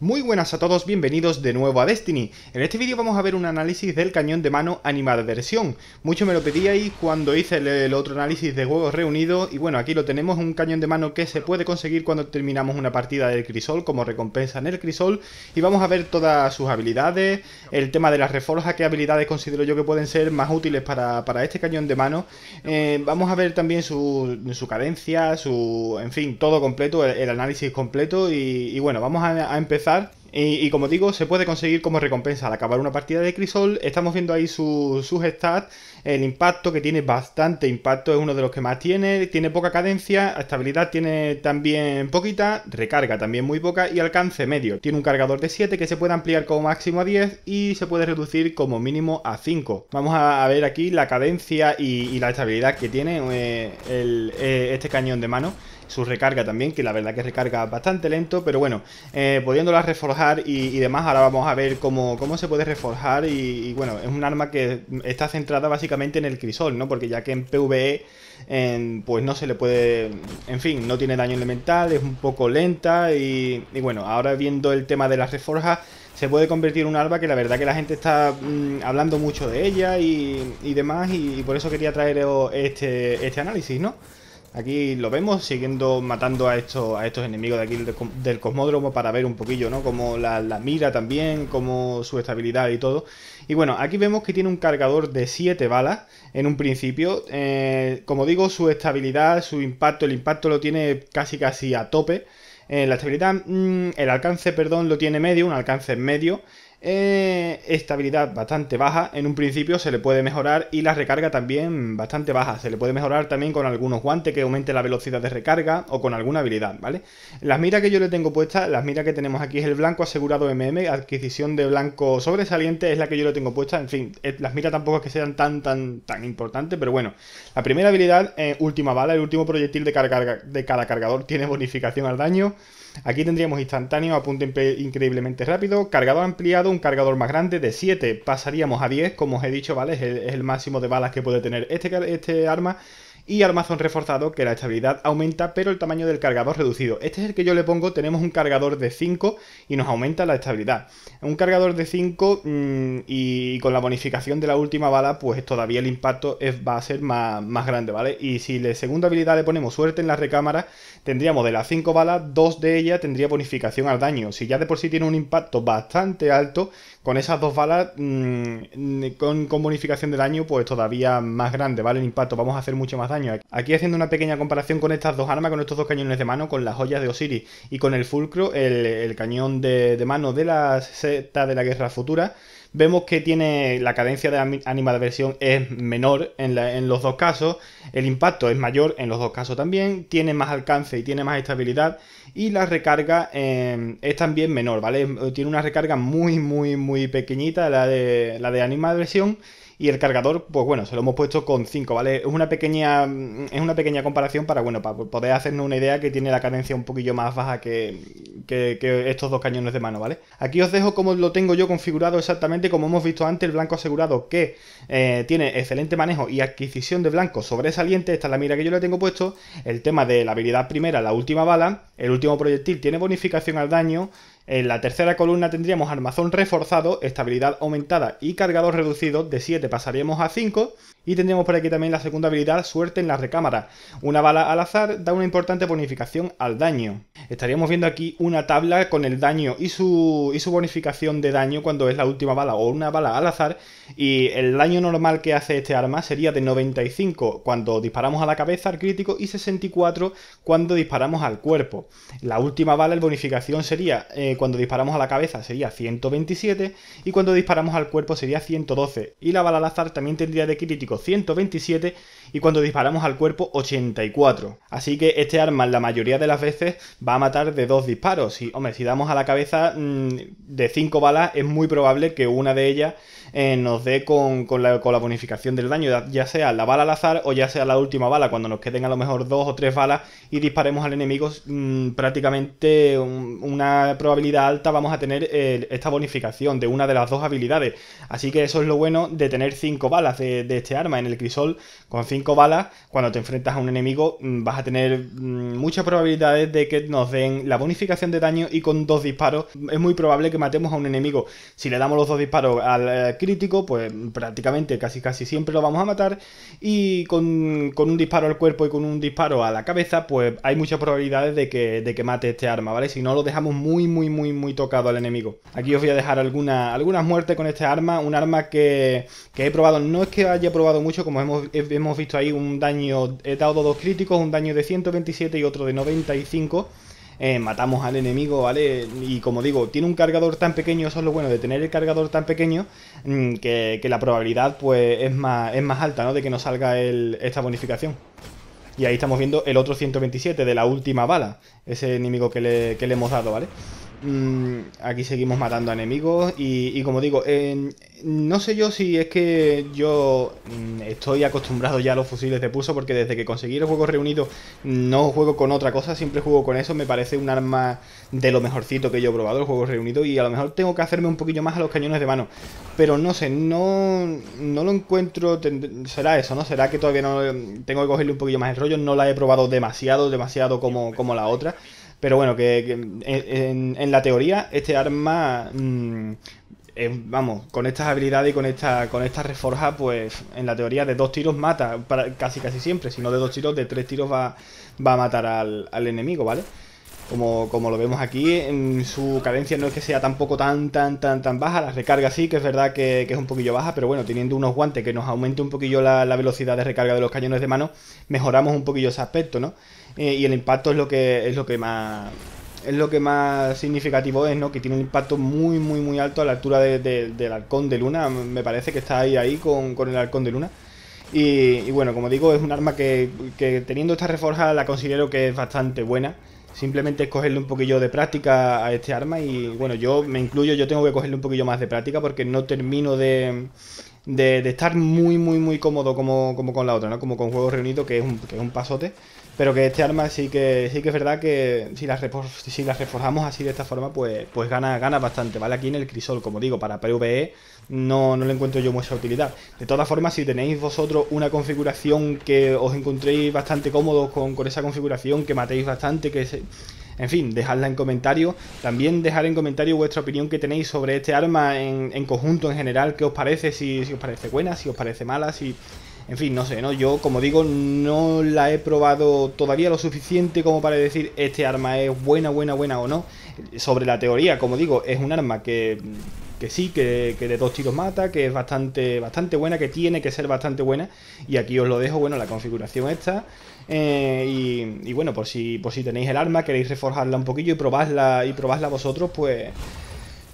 Muy buenas a todos, bienvenidos de nuevo a Destiny. En este vídeo vamos a ver un análisis del cañón de mano versión. Mucho me lo pedíais cuando hice el, otro análisis de juegos reunidos y bueno, aquí lo tenemos, un cañón de mano que se puede conseguir cuando terminamos una partida del crisol como recompensa en el crisol y vamos a ver todas sus habilidades, el tema de las reforjas, qué habilidades considero yo que pueden ser más útiles para, este cañón de mano. Eh, vamos a ver también su, cadencia, su... en fin, todo completo, el, análisis completo y, bueno, vamos a empezar y, como digo, se puede conseguir como recompensa al acabar una partida de Crisol. Estamos viendo ahí sus stats, el impacto que tiene bastante impacto, es uno de los que más tiene, tiene poca cadencia, estabilidad tiene también poquita, recarga también muy poca y alcance medio. Tiene un cargador de 7 que se puede ampliar como máximo a 10 y se puede reducir como mínimo a 5. Vamos a, ver aquí la cadencia y, la estabilidad que tiene eh, eh, este cañón de mano su recarga también, que la verdad que recarga bastante lento, pero bueno, eh, pudiéndola reforjar y, demás, ahora vamos a ver cómo, cómo se puede reforjar y, bueno, es un arma que está centrada básicamente en el crisol, ¿no? Porque ya que en PvE pues no se le puede, en fin, no tiene daño elemental, es un poco lenta y, bueno, ahora viendo el tema de la reforja se puede convertir en un arma que la verdad que la gente está mm, hablando mucho de ella y, y demás y, por eso quería traer este, este análisis, ¿no? Aquí lo vemos siguiendo matando a estos, a estos enemigos de aquí del cosmódromo para ver un poquillo, ¿no? Como la, mira también, como su estabilidad y todo. Y bueno, aquí vemos que tiene un cargador de 7 balas en un principio. Eh, como digo, su estabilidad, su impacto, el impacto lo tiene casi casi a tope. Eh, la estabilidad, mm, el alcance, perdón, lo tiene medio, un alcance medio. Eh, Esta habilidad bastante baja, en un principio se le puede mejorar y la recarga también bastante baja, se le puede mejorar también con algunos guantes que aumente la velocidad de recarga o con alguna habilidad, ¿vale? Las miras que yo le tengo puestas, las miras que tenemos aquí es el blanco asegurado MM, adquisición de blanco sobresaliente es la que yo le tengo puesta, en fin, eh, las miras tampoco es que sean tan tan tan importantes, pero bueno, la primera habilidad, eh, última bala, el último proyectil de cada cargador tiene bonificación al daño. Aquí tendríamos instantáneo, apunte increíblemente rápido, cargador ampliado, un cargador más grande de 7, pasaríamos a 10, como os he dicho, ¿vale? Es el, máximo de balas que puede tener este, este arma y armazón reforzado que la estabilidad aumenta pero el tamaño del cargador reducido. Este es el que yo le pongo, tenemos un cargador de 5 y nos aumenta la estabilidad. Un cargador de 5 mm, y con la bonificación de la última bala pues todavía el impacto va a ser más, grande, ¿vale? Y si la segunda habilidad le ponemos suerte en la recámara, tendríamos de las 5 balas, 2 de ellas tendría bonificación al daño. Si ya de por sí tiene un impacto bastante alto, con esas dos balas mm, con, con bonificación de daño pues todavía más grande, ¿vale? El impacto, vamos a hacer mucho más daño Aquí haciendo una pequeña comparación con estas dos armas, con estos dos cañones de mano, con las joyas de Osiris y con el fulcro, el, cañón de, mano de la Z de la Guerra Futura, vemos que tiene la cadencia de Anima de versión es menor en, los dos casos, el impacto es mayor en los dos casos también, tiene más alcance y tiene más estabilidad y la recarga em, es también menor, ¿vale? Tiene una recarga muy, muy, muy pequeñita la de, la de Anima de versión y el cargador, pues bueno, se lo hemos puesto con 5, ¿vale? Es una pequeña, es una pequeña comparación para, bueno, para poder hacernos una idea que tiene la cadencia un poquillo más baja que, que, estos dos cañones de mano, ¿vale? Aquí os dejo cómo lo tengo yo configurado exactamente, como hemos visto antes, el blanco asegurado que eh, tiene excelente manejo y adquisición de blanco sobresaliente, esta es la mira que yo le tengo puesto, el tema de la habilidad primera, la última bala, el último proyectil tiene bonificación al daño, en la tercera columna tendríamos armazón reforzado, estabilidad aumentada y cargador reducido De 7 pasaríamos a 5. Y tendríamos por aquí también la segunda habilidad, suerte en la recámara. Una bala al azar da una importante bonificación al daño estaríamos viendo aquí una tabla con el daño y su, su bonificación de daño cuando es la última bala o una bala al azar. Y el daño normal que hace este arma sería de 95 cuando disparamos a la cabeza al crítico y 64 cuando disparamos al cuerpo. La última bala, el bonificación sería eh, cuando disparamos a la cabeza sería 127 y cuando disparamos al cuerpo sería 112. Y la bala al azar también tendría de crítico 127 y cuando disparamos al cuerpo 84. Así que este arma la mayoría de las veces va matar de dos disparos. Y, hombre, si damos a la cabeza mm, de cinco balas, es muy probable que una de ellas eh, nos dé con, la, con, la, bonificación del daño, ya sea la bala al azar o ya sea la última bala, cuando nos queden a lo mejor dos o tres balas y disparemos al enemigo, mm, prácticamente una probabilidad alta vamos a tener eh, esta bonificación de una de las dos habilidades. Así que eso es lo bueno de tener cinco balas de, este arma. En el crisol, con cinco balas, cuando te enfrentas a un enemigo, mm, vas a tener muchas probabilidades de que nos den la bonificación de daño y con dos disparos es muy probable que matemos a un enemigo. Si le damos los dos disparos al eh, crítico, pues prácticamente casi casi siempre lo vamos a matar y con, un disparo al cuerpo y con un disparo a la cabeza, pues hay muchas probabilidades de que, mate este arma, ¿vale? Si no lo dejamos muy muy muy muy tocado al enemigo. Aquí os voy a dejar alguna, algunas muertes con este arma, un arma que, he probado, no es que haya probado mucho, como hemos, hemos visto ahí un daño, he dado dos críticos, un daño de 127 y otro de 95 eh, matamos al enemigo, ¿vale? Y como digo, tiene un cargador tan pequeño, eso es lo bueno de tener el cargador tan pequeño, mm, que, la probabilidad pues es más, es más alta, ¿no? De que nos salga esta bonificación. Y ahí estamos viendo el otro 127 de la última bala, ese enemigo que le, hemos dado, ¿vale? vale Mm, aquí seguimos matando enemigos y, como digo, no sé yo si es que yo mm, estoy acostumbrado ya a los fusiles de pulso porque desde que conseguí el juegos reunidos no juego con otra cosa, siempre juego con eso, me parece un arma de lo mejorcito que yo he probado, El juego reunido y a lo mejor tengo que hacerme un poquillo más a los cañones de mano, pero no sé, no, no lo encuentro, será eso, ¿no? Será que todavía no tengo que cogerle un poquillo más el rollo, no la he probado demasiado, demasiado como, como la otra. Pero bueno, que, en, la teoría este arma... Mm, vamos, con estas habilidades y con esta, con esta reforja, pues en la teoría de dos tiros mata casi casi siempre. Si no de dos tiros, de tres tiros va, a matar al, enemigo, ¿vale? vale como, lo vemos aquí, en su cadencia no es que sea tampoco tan, tan, tan, tan baja. La recarga sí, que es verdad que, es un poquillo baja, pero bueno, teniendo unos guantes que nos aumente un poquillo la, velocidad de recarga de los cañones de mano, mejoramos un poquillo ese aspecto, ¿no? Eh, y el impacto es lo que, es lo que más... Es lo que más significativo es, ¿no? Que tiene un impacto muy, muy, muy alto a la altura del halcón de luna. Me parece que está ahí, ahí con, el halcón de luna. Y, bueno, como digo, es un arma que, que teniendo esta reforja la considero que es bastante buena. Simplemente es cogerle un poquillo de práctica a este arma y bueno, yo me incluyo, yo tengo que cogerle un poquillo más de práctica porque no termino de, estar muy, muy, muy cómodo como, con la otra, ¿no? Como con Juegos Reunidos, que que es un pasote. Pero que este arma sí que sí que es verdad que si las, si las reforzamos así de esta forma, pues, pues gana, gana bastante, ¿vale? Aquí en el crisol, como digo, para PvE no, no le encuentro yo mucha utilidad. De todas formas, si tenéis vosotros una configuración que os encontréis bastante cómodos con, con esa configuración, que matéis bastante, que En fin, dejadla en comentarios. También dejar en comentarios vuestra opinión que tenéis sobre este arma en, conjunto, en general, qué os parece, si os parece buena, si os parece mala, si en fin, no sé, ¿no? Yo, como digo, no la he probado todavía lo suficiente como para decir este arma es buena, buena, buena o no. Sobre la teoría, como digo, es un arma que, sí, que, de dos tiros mata, que es bastante, bastante buena, que tiene que ser bastante buena. Y aquí os lo dejo, bueno, la configuración esta eh, y, bueno, por si, por si tenéis el arma, queréis reforjarla un poquillo y probarla y probadla vosotros, pues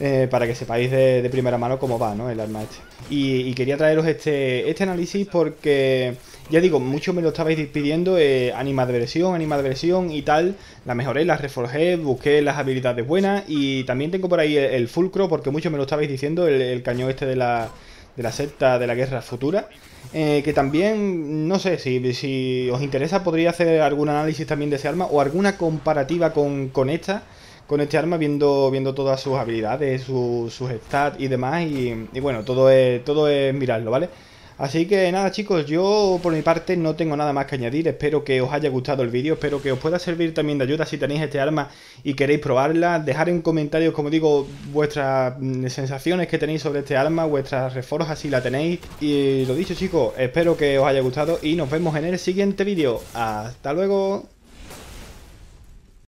eh, para que sepáis de, primera mano cómo va ¿no? el arma este. Y, quería traeros este, este, análisis porque, ya digo, mucho me lo estabais pidiendo, eh, animadversión, animadversión y tal. La mejoré, la reforjé, busqué las habilidades buenas y también tengo por ahí el, fulcro porque mucho me lo estabais diciendo, el, cañón este de la, de la secta de la guerra futura. Eh, que también, no sé, si, si os interesa podría hacer algún análisis también de ese arma o alguna comparativa con, con esta con este arma viendo, viendo todas sus habilidades, su, sus stats y demás. Y, bueno, todo es, todo es mirarlo, ¿vale? Así que nada chicos, yo por mi parte no tengo nada más que añadir, espero que os haya gustado el vídeo, espero que os pueda servir también de ayuda si tenéis este arma y queréis probarla, dejar en comentarios como digo vuestras mm, sensaciones que tenéis sobre este arma, vuestras reforzas si la tenéis y lo dicho chicos, espero que os haya gustado y nos vemos en el siguiente vídeo, hasta luego.